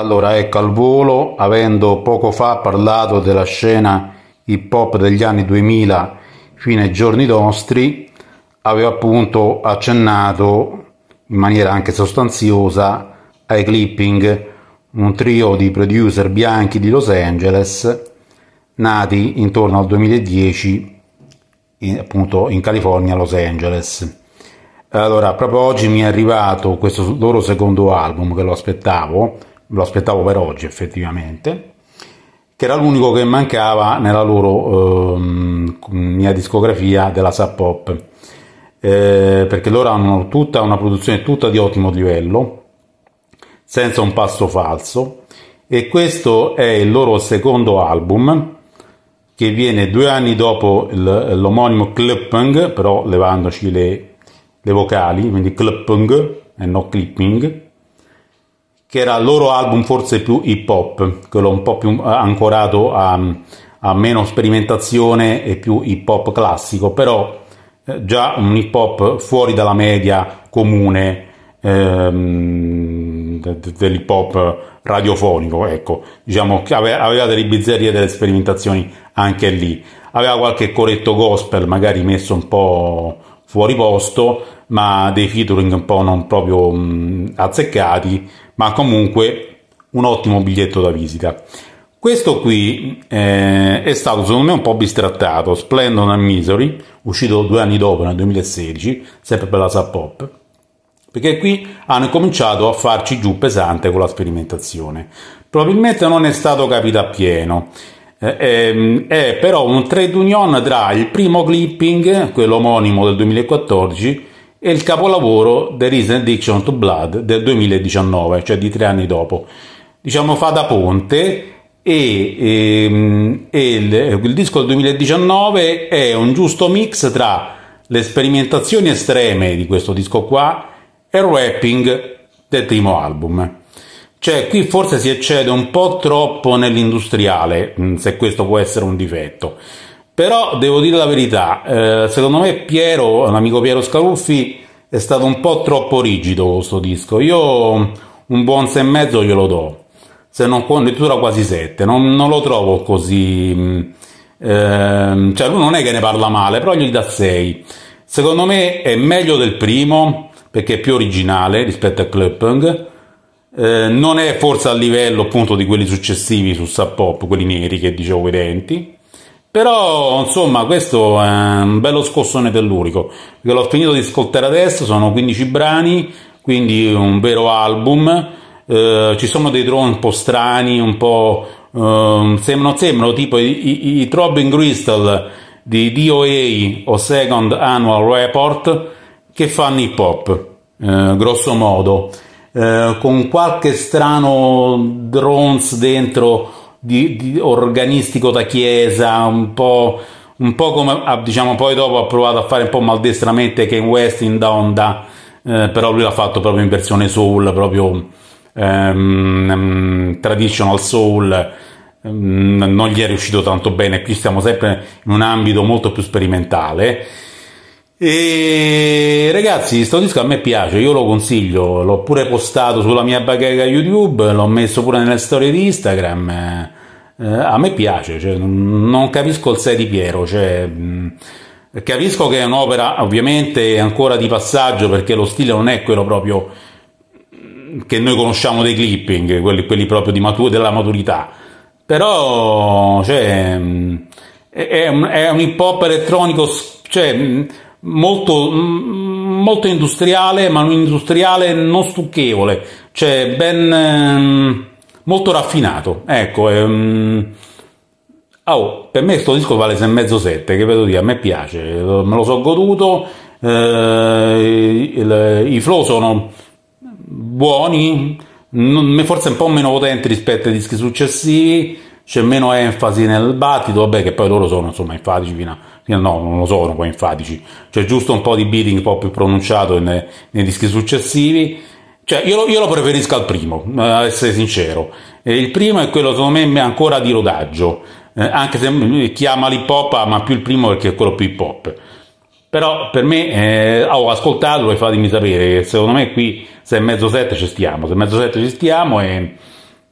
Allora ecco, al volo, avendo poco fa parlato della scena hip hop degli anni 2000 fino ai giorni nostri, avevo appunto accennato in maniera anche sostanziosa ai clipping, un trio di producer bianchi di Los Angeles nati intorno al 2010 in, appunto in California, Los Angeles. Allora, proprio oggi mi è arrivato questo loro secondo album che lo aspettavo lo aspettavo per oggi effettivamente, che era l'unico che mancava nella loro eh, mia discografia della Sub Pop, eh, perché loro hanno tutta una produzione tutta di ottimo livello, senza un passo falso, e questo è il loro secondo album, che viene due anni dopo il, l'omonimo Klippung, però levandoci le, le vocali, quindi Klippung e no Clipping, che era il loro album forse più hip hop, quello un po' più eh, ancorato a, a meno sperimentazione e più hip hop classico, però eh, già un hip hop fuori dalla media comune ehm, dell'hip hop radiofonico, ecco, diciamo che aveva delle bizzerie delle sperimentazioni anche lì, aveva qualche corretto gospel magari messo un po' fuori posto, ma dei featuring un po' non proprio mh, mm, azzeccati, ma comunque un ottimo biglietto da visita. Questo qui eh, è stato secondo me un po' bistrattato, Splendon and Misery, uscito due anni dopo, nel 2016, sempre per la Sub Pop, perché qui hanno cominciato a farci giù pesante con la sperimentazione. Probabilmente non è stato capito appieno. Eh, eh, è però un trade union tra il primo clipping, quello omonimo del 2014, e il capolavoro The is Addiction to Blood del 2019, cioè di tre anni dopo. Diciamo fa da ponte e, e, ehm, e il, il, disco del 2019 è un giusto mix tra le sperimentazioni estreme di questo disco qua e il rapping del primo album. Cioè qui forse si eccede un po' troppo nell'industriale, mm, se questo può essere un difetto. Però devo dire la verità, eh, secondo me Piero, l'amico Piero Scaruffi, è stato un po' troppo rigido questo disco. Io un buon e mezzo glielo do, se non addirittura quasi 7. Non, non, lo trovo così... Eh, cioè lui non è che ne parla male, però gli dà 6. Secondo me è meglio del primo, perché è più originale rispetto a Kleppung. Eh, non è forse a livello appunto di quelli successivi su Sub Pop, quelli neri che dicevo i denti, però, insomma, questo è un bello scossone tellurico, perché l'ho finito di ascoltare adesso, sono 15 brani, quindi un vero album. Eh, ci sono dei drone un po' strani, un po'... Eh, sembrano, sembrano tipo i, i, i Throbbing Crystal di DOA o Second Annual Report che fanno hip hop, eh, grosso modo, eh, con qualche strano drones dentro di, di organistico da chiesa, un po', un po come ah, diciamo poi dopo ha provato a fare un po' maldestramente Kane West in Donda, eh, però lui l'ha fatto proprio in versione soul, proprio ehm, ehm, traditional soul, ehm, non gli è riuscito tanto bene, qui stiamo sempre in un ambito molto più sperimentale e ragazzi, sto disco a me piace, io lo consiglio, l'ho pure postato sulla mia bacheca YouTube, l'ho messo pure nelle storie di Instagram. Eh, a me piace, cioè, non capisco il 6 di Piero, cioè, capisco che è un'opera ovviamente ancora di passaggio perché lo stile non è quello proprio che noi conosciamo dei clipping, quelli, quelli proprio matur- della maturità, però cioè, è, un, è un hip hop elettronico, cioè molto, mm, molto industriale, ma un industriale non stucchevole, cioè ben ehm, molto raffinato. Ecco, ehm, oh, per me questo disco vale 6,5-7, che vedo dire, a me piace, me lo so goduto, eh, il, i flow sono buoni, forse un po' meno potenti rispetto ai dischi successivi, c'è meno enfasi nel battito, vabbè che poi loro sono insomma enfatici fino a... no, non lo sono poi enfatici, c'è giusto un po' di beating un po' più pronunciato nei, nei dischi successivi, cioè io lo, io lo, preferisco al primo, eh, ad essere sincero, e eh, il primo è quello secondo me ancora di rodaggio, eh, anche se chiama l'hip hop ma più il primo perché è quello più hip hop, però per me, eh, oh, ascoltatelo e fatemi sapere, secondo me qui se è mezzo sette ci stiamo, se è mezzo sette ci stiamo e...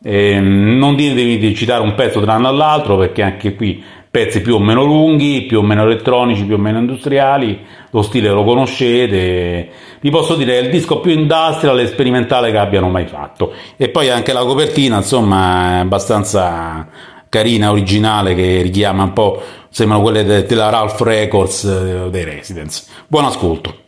Eh, non ditemi di citare un pezzo tra un all'altro perché anche qui pezzi più o meno lunghi, più o meno elettronici, più o meno industriali, lo stile lo conoscete, vi posso dire è il disco più industrial e sperimentale che abbiano mai fatto. E poi anche la copertina, insomma, è abbastanza carina, originale, che richiama un po', sembrano quelle della Ralph Records eh, dei Residents. Buon ascolto!